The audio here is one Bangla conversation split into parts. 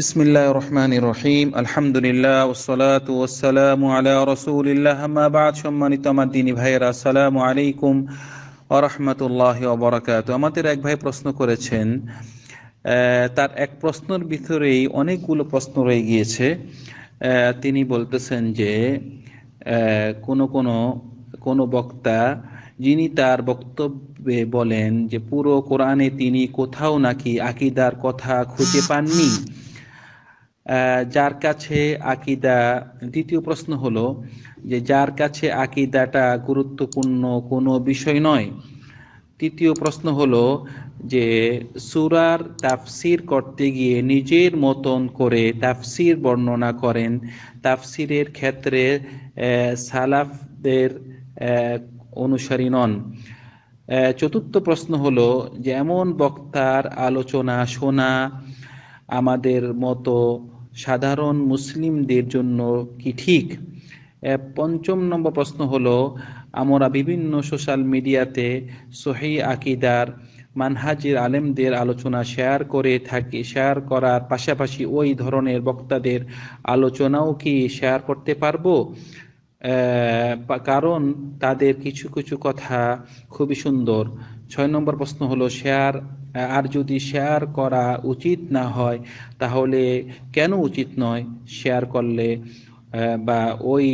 বিসমিল্লাহ রহমান রহিম আলহামদুলিল্লাহ ওসলাত ওসালাম আলা রসুলিল্লাহ বাদ সম্মানিত আমার দিনী ভাইয়েরা আসসালামু আলাইকুম আরহামতুল্লাহ অবরাকাত আমাদের এক ভাই প্রশ্ন করেছেন তার এক প্রশ্নের ভিতরেই অনেকগুলো প্রশ্ন রয়ে গিয়েছে তিনি বলতেছেন যে কোনো কোনো কোনো বক্তা যিনি তার বক্তব্যে বলেন যে পুরো কোরআনে তিনি কোথাও নাকি আকিদার কথা খুঁজে পাননি যার কাছে আকিদা দ্বিতীয় প্রশ্ন হলো যে যার কাছে আকিদাটা গুরুত্বপূর্ণ কোনো বিষয় নয় তৃতীয় প্রশ্ন হলো যে সুরার তাফসির করতে গিয়ে নিজের মতন করে তাফসির বর্ণনা করেন তাফসিরের ক্ষেত্রে সালাফদের অনুসারী নন চতুর্থ প্রশ্ন হলো যে এমন বক্তার আলোচনা শোনা আমাদের মতো সাধারণ মুসলিমদের জন্য কি ঠিক পঞ্চম নম্বর প্রশ্ন হলো আমরা বিভিন্ন সোশ্যাল মিডিয়াতে সহি আকিদার মানহাজির আলেমদের আলোচনা শেয়ার করে থাকি শেয়ার করার পাশাপাশি ওই ধরনের বক্তাদের আলোচনাও কি শেয়ার করতে পারবো কারণ তাদের কিছু কিছু কথা খুবই সুন্দর ছয় নম্বর প্রশ্ন হলো শেয়ার আর যদি শেয়ার করা উচিত না হয় তাহলে কেন উচিত নয় শেয়ার করলে বা ওই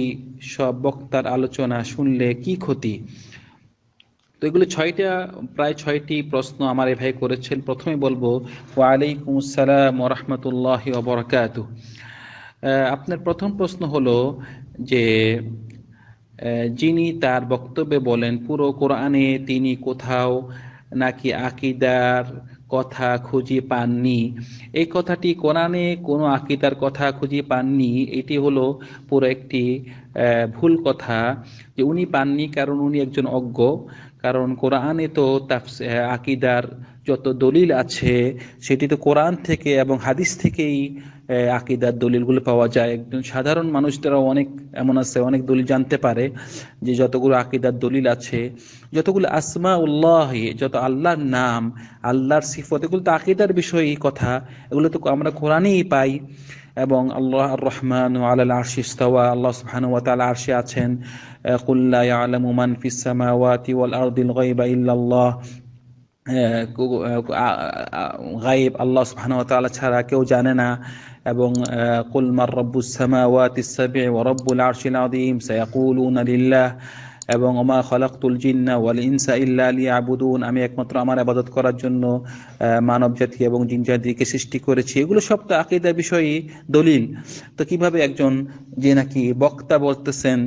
সব বক্তার আলোচনা শুনলে কি ক্ষতি তো এগুলো ছয়টা প্রায় ছয়টি প্রশ্ন আমার এ ভাই করেছেন প্রথমে বলবো ওয়ালাইকুম আসসালাম ওরহমতুল্লাহ অবরকাত আপনার প্রথম প্রশ্ন হলো যে যিনি তার বক্তব্যে বলেন পুরো কোরআনে তিনি কোথাও নাকি আকিদার কথা খুঁজে পাননি এই কথাটি কোরআনে কোনো আকিদার কথা খুঁজে পাননি এটি হলো পুরো একটি ভুল কথা যে উনি পাননি কারণ উনি একজন অজ্ঞ কারণ কোরআনে তো আকিদার যত দলিল আছে সেটি তো কোরআন থেকে এবং হাদিস থেকেই আকিদার দলিলগুলো পাওয়া যায় একজন সাধারণ মানুষ তারা অনেক এমন আছে অনেক দলিল জানতে পারে যে যতগুলো আকিদার দলিল আছে যতগুলো আসমা উল্লাহ যত আল্লাহর নাম আল্লাহর সিফত এগুলো তো আকিদার বিষয়ই কথা এগুলো তো আমরা কোরআনেই পাই এবং আল্লাহ রহমান ও আল্লাহ আরশ আল্লাহ সুবহান ওয়া আরশে আছেন কুল্লা ইয়ালামু উমান ফিস সামাওয়াতি ওয়াল ইল্লাল্লাহ গাইব আল্লাহ সুবাহানতালা ছাড়া কেউ জানে না এবং কুলমার রব্বুসামাওয়াতিসাবি রব্বুল আরশিল আলিল্লাহ এবং ওমা খলাকুল জিন্না ওয়াল ইনসা ইল্লা আলী আবুদুন আমি একমাত্র আমার আবাদত করার জন্য মানব জাতি এবং জিনজাতিকে সৃষ্টি করেছি এগুলো সব তো আকিদা বিষয়ে দলিল তো কিভাবে একজন যে নাকি বক্তা বলতেছেন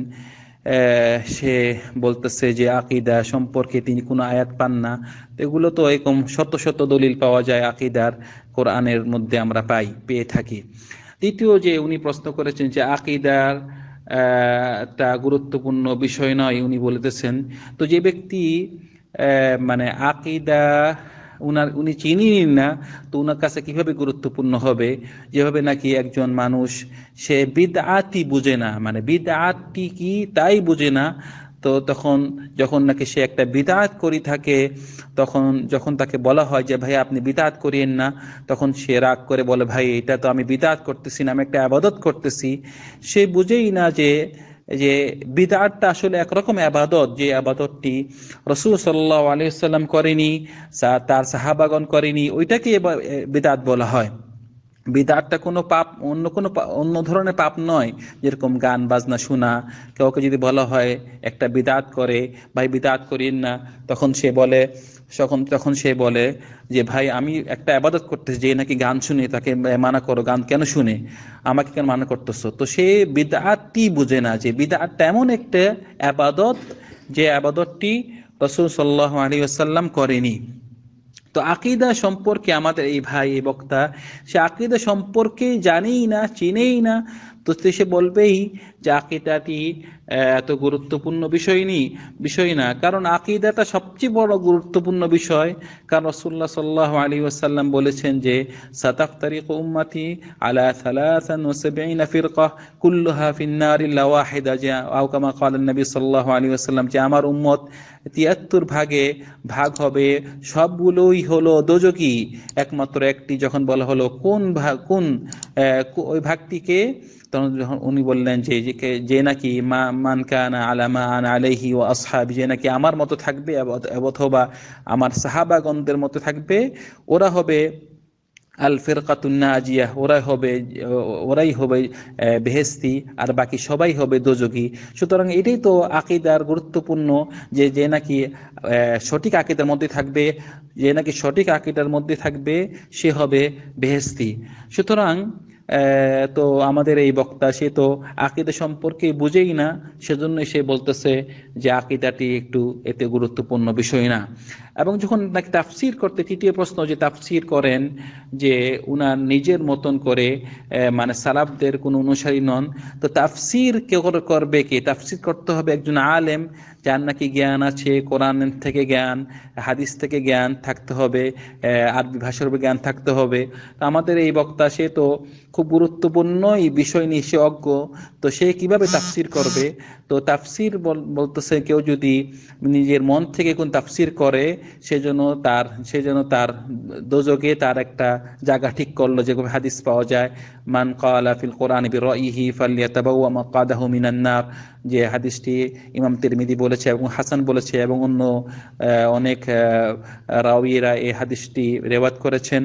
সে বলতেছে যে আকিদা সম্পর্কে তিনি কোনো আয়াত পান না এগুলো তো এরকম শত শত দলিল পাওয়া যায় আকিদার কোরআনের মধ্যে আমরা পাই পেয়ে থাকি দ্বিতীয় যে উনি প্রশ্ন করেছেন যে আকিদার তা গুরুত্বপূর্ণ বিষয় নয় উনি বলতেছেন তো যে ব্যক্তি মানে আকিদা উনার উনি নিন না তো ওনার কাছে কিভাবে গুরুত্বপূর্ণ হবে যেভাবে নাকি একজন মানুষ সে আতি বুঝে না মানে আতি কি তাই বুঝে না তো তখন যখন নাকি সে একটা বিদাত করি থাকে তখন যখন তাকে বলা হয় যে ভাই আপনি বিদাত করিয়েন না তখন সে রাগ করে বলে ভাই এটা তো আমি বিদাত করতেছি না আমি একটা আবাদত করতেছি সে বুঝেই না যে যে বিদাটটা আসলে একরকম আবাদত যে আবাদতটি রসুল সাল্লা আলিয়াল্লাম করেনি তার সাহাবাগন করেনি ওইটাকে বিদাত বলা হয় বিদাতটা কোনো পাপ অন্য কোনো অন্য ধরনের পাপ নয় যেরকম গান বাজনা শোনা কাউকে যদি বলা হয় একটা বিদাত করে ভাই বিদাত করিন না তখন সে বলে তখন তখন সে বলে যে ভাই আমি একটা আবাদত করতেছি যে নাকি গান শুনে তাকে মানা করো গান কেন শুনে আমাকে কেন মানা করতেছো তো সে বিদাতটি বুঝে না যে বিদাতটা এমন একটা আবাদত যে আবাদতটি রসুল সাল্লাহ আলী আসাল্লাম করেনি তো আকিদা সম্পর্কে আমাদের এই ভাই এই বক্তা সে আকিদা সম্পর্কে জানেই না চিনেই না তো সে বলবেই আকিদাটি এত গুরুত্বপূর্ণ বিষয় নি বিষয় না কারণ আকিদাটা সবচেয়ে বড় গুরুত্বপূর্ণ বিষয় কারণ রসুল্লাহ সাল্লাহ আলী ওয়াসাল্লাম বলেছেন যে সাতাফ তারিক উম্মাতি আলা সালাসান ওয়াসাবিন ফিরকাহ কুল্লুহা ফিন্নারিল্লা ওয়াহিদা যে আউকামা কালান নবী সাল্লাহ আলী ওয়াসাল্লাম যে আমার উম্মত তিয়াত্তর ভাগে ভাগ হবে সবগুলোই হলো দোজকি একমাত্র একটি যখন বলা হলো কোন ভাগ কোন ওই ভাগটিকে তখন যখন উনি বললেন যে যে নাকি মা মান কানা আলাইহি ও আসহাব যে নাকি আমার মতো থাকবে অথবা আমার সাহাবাগণদের মতো থাকবে ওরা হবে আল ফেরকাতুন্নাজিয়া ওরাই হবে ওরাই হবে বেহেস্তি আর বাকি সবাই হবে দোযোগী সুতরাং এটাই তো আকিদার গুরুত্বপূর্ণ যে যে নাকি সঠিক আকিদার মধ্যে থাকবে যে নাকি সঠিক আকিদার মধ্যে থাকবে সে হবে বেহেস্তি সুতরাং তো আমাদের এই বক্তা সে তো আকিদা সম্পর্কে বুঝেই না সেজন্য সে বলতেছে যে আকিদাটি একটু এতে গুরুত্বপূর্ণ বিষয় না এবং যখন নাকি তাফসির করতে তৃতীয় প্রশ্ন যে তাফসির করেন যে উনার নিজের মতন করে মানে সালাবদের কোনো অনুসারী নন তো তাফসির কে করবে কে তাফসির করতে হবে একজন আলেম যার নাকি জ্ঞান আছে কোরআন থেকে জ্ঞান হাদিস থেকে জ্ঞান থাকতে হবে আরবি ভাষার উপর জ্ঞান থাকতে হবে আমাদের এই বক্তা সে তো খুব গুরুত্বপূর্ণ এই বিষয় নিয়ে সে অজ্ঞ তো সে কিভাবে তাফসির করবে তো তাফসির বলতেছে কেউ যদি নিজের মন থেকে কোন তাফসির করে সেজন্য তার সেজন্য তার দোজকে তার একটা জায়গা ঠিক করলো যেভাবে হাদিস পাওয়া যায় মান কালা ফিল কোরআন বি রহি ফালিয়া তাবাউ কাদাহ মিনান্নার যে হাদিসটি ইমাম তিরমিদি বলেছে এবং হাসান বলেছে এবং অন্য অনেক রাউইয়েরা এই হাদিসটি রেওয়াত করেছেন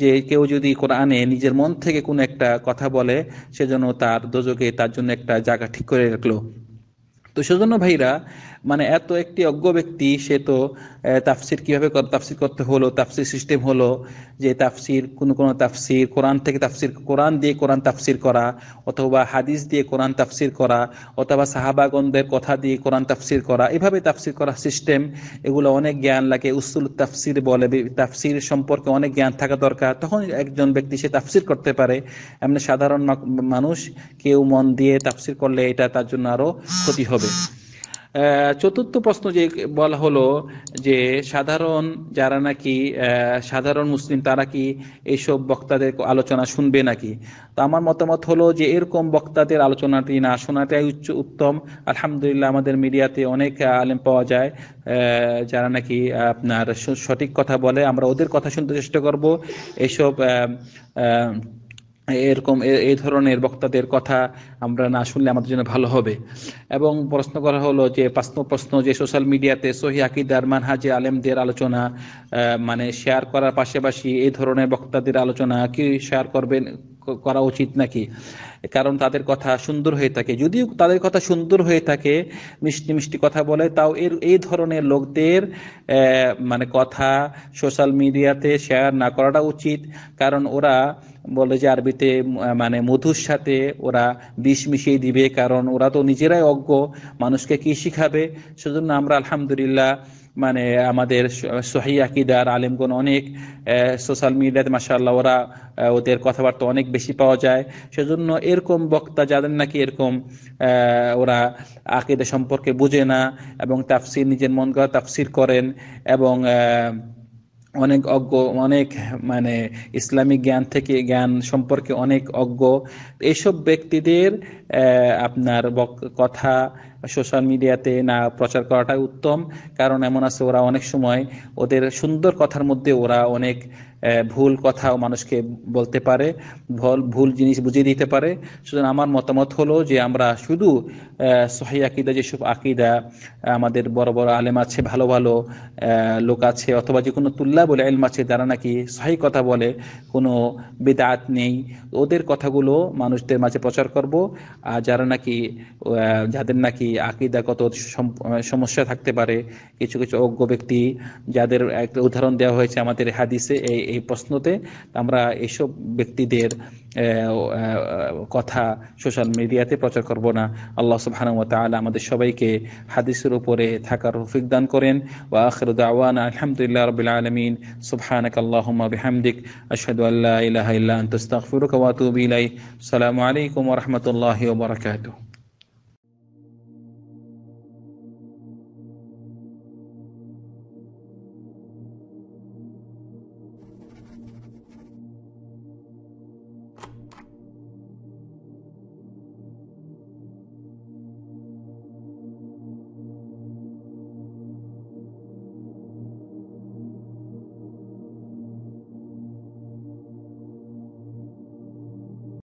যে কেউ যদি কোরআনে নিজের মন থেকে কোনো একটা কথা বলে সেজন্য তার দোজকে তার জন্য একটা জায়গা ঠিক করে রাখলো তো সেজন্য ভাইরা মানে এত একটি অজ্ঞ ব্যক্তি সে তো তাফসির কিভাবে তাফসির করতে হলো তাফসির সিস্টেম হলো যে তাফসির কোনো কোনো তাফসির কোরআন থেকে তাফসির কোরআন দিয়ে কোরআন তাফসির করা অথবা হাদিস দিয়ে কোরআন তাফসির করা অথবা সাহাবাগন্ধের কথা দিয়ে কোরআন তাফসির করা এভাবে তাফসির করা সিস্টেম এগুলো অনেক জ্ঞান লাগে উসুল তাফসির বলে তাফসির সম্পর্কে অনেক জ্ঞান থাকা দরকার তখন একজন ব্যক্তি সে তাফসির করতে পারে এমনি সাধারণ মানুষ কেউ মন দিয়ে তাফসির করলে এটা তার জন্য আরও ক্ষতি হবে হবে চতুর্থ প্রশ্ন যে বলা হলো যে সাধারণ যারা নাকি সাধারণ মুসলিম তারা কি এইসব বক্তাদের আলোচনা শুনবে নাকি তো আমার মতামত হলো যে এরকম বক্তাদের আলোচনাটি না শোনাটাই উচ্চ উত্তম আলহামদুলিল্লাহ আমাদের মিডিয়াতে অনেক আলেম পাওয়া যায় যারা নাকি আপনার সঠিক কথা বলে আমরা ওদের কথা শুনতে চেষ্টা করব এইসব আহ এরকম এই ধরনের বক্তাদের কথা আমরা না শুনলে আমাদের জন্য ভালো হবে এবং প্রশ্ন করা হলো যে প্রশ্ন প্রশ্ন যে সোশ্যাল মিডিয়াতে সহি আকিদার মানহাজে আলেমদের আলোচনা মানে শেয়ার করার পাশাপাশি এই ধরনের বক্তাদের আলোচনা কি শেয়ার করবেন করা উচিত নাকি কারণ তাদের কথা সুন্দর হয়ে থাকে যদিও তাদের কথা সুন্দর হয়ে থাকে মিষ্টি মিষ্টি কথা বলে তাও এর এই ধরনের লোকদের মানে কথা সোশ্যাল মিডিয়াতে শেয়ার না করাটা উচিত কারণ ওরা বলে যে আরবিতে মানে মধুর সাথে ওরা বিষ মিশিয়ে দিবে কারণ ওরা তো নিজেরাই অজ্ঞ মানুষকে কি শিখাবে সেজন্য আমরা আলহামদুলিল্লাহ মানে আমাদের সোহাই আকিদার আলেমগণ অনেক সোশ্যাল মিডিয়াতে মাসাল্লাহ ওরা ওদের কথাবার্তা অনেক বেশি পাওয়া যায় সেজন্য এরকম বক্তা যাদের নাকি এরকম ওরা আকিদা সম্পর্কে বুঝে না এবং তাফসির নিজের মন করা তাফসির করেন এবং অনেক অজ্ঞ অনেক মানে ইসলামিক জ্ঞান থেকে জ্ঞান সম্পর্কে অনেক অজ্ঞ এইসব ব্যক্তিদের আপনার কথা সোশ্যাল মিডিয়াতে না প্রচার করাটাই উত্তম কারণ এমন আছে ওরা অনেক সময় ওদের সুন্দর কথার মধ্যে ওরা অনেক ভুল কথাও মানুষকে বলতে পারে ভুল জিনিস বুঝিয়ে দিতে পারে সুতরাং আমার মতামত হলো যে আমরা শুধু সহি আকিদা যেসব আকিদা আমাদের বড় বড় আলেম আছে ভালো ভালো লোক আছে অথবা যে কোনো তুল্লা বলে আলম আছে যারা নাকি সহি কথা বলে কোনো বেদাত নেই ওদের কথাগুলো মানুষদের মাঝে প্রচার করব আর যারা নাকি যাদের নাকি আকিদাগত সমস্যা থাকতে পারে কিছু কিছু অজ্ঞ ব্যক্তি যাদের একটা উদাহরণ দেওয়া হয়েছে আমাদের হাদিসে এই এই প্রশ্নতে আমরা এসব ব্যক্তিদের কথা সোশ্যাল মিডিয়াতে প্রচার করব না আল্লাহ সুবাহানুমত আলা আমাদের সবাইকে হাদিসের উপরে থাকার রফিক দান করেন ও আখর দাওয়ান আলহামদুলিল্লাহ রবিল আলমিন সুবহানাক আল্লাহমা বিহামদিক আশহাদু আল্লাহ ইলাহা ইল্লা আলাইকুম রহমতুল্লাহ বরকাত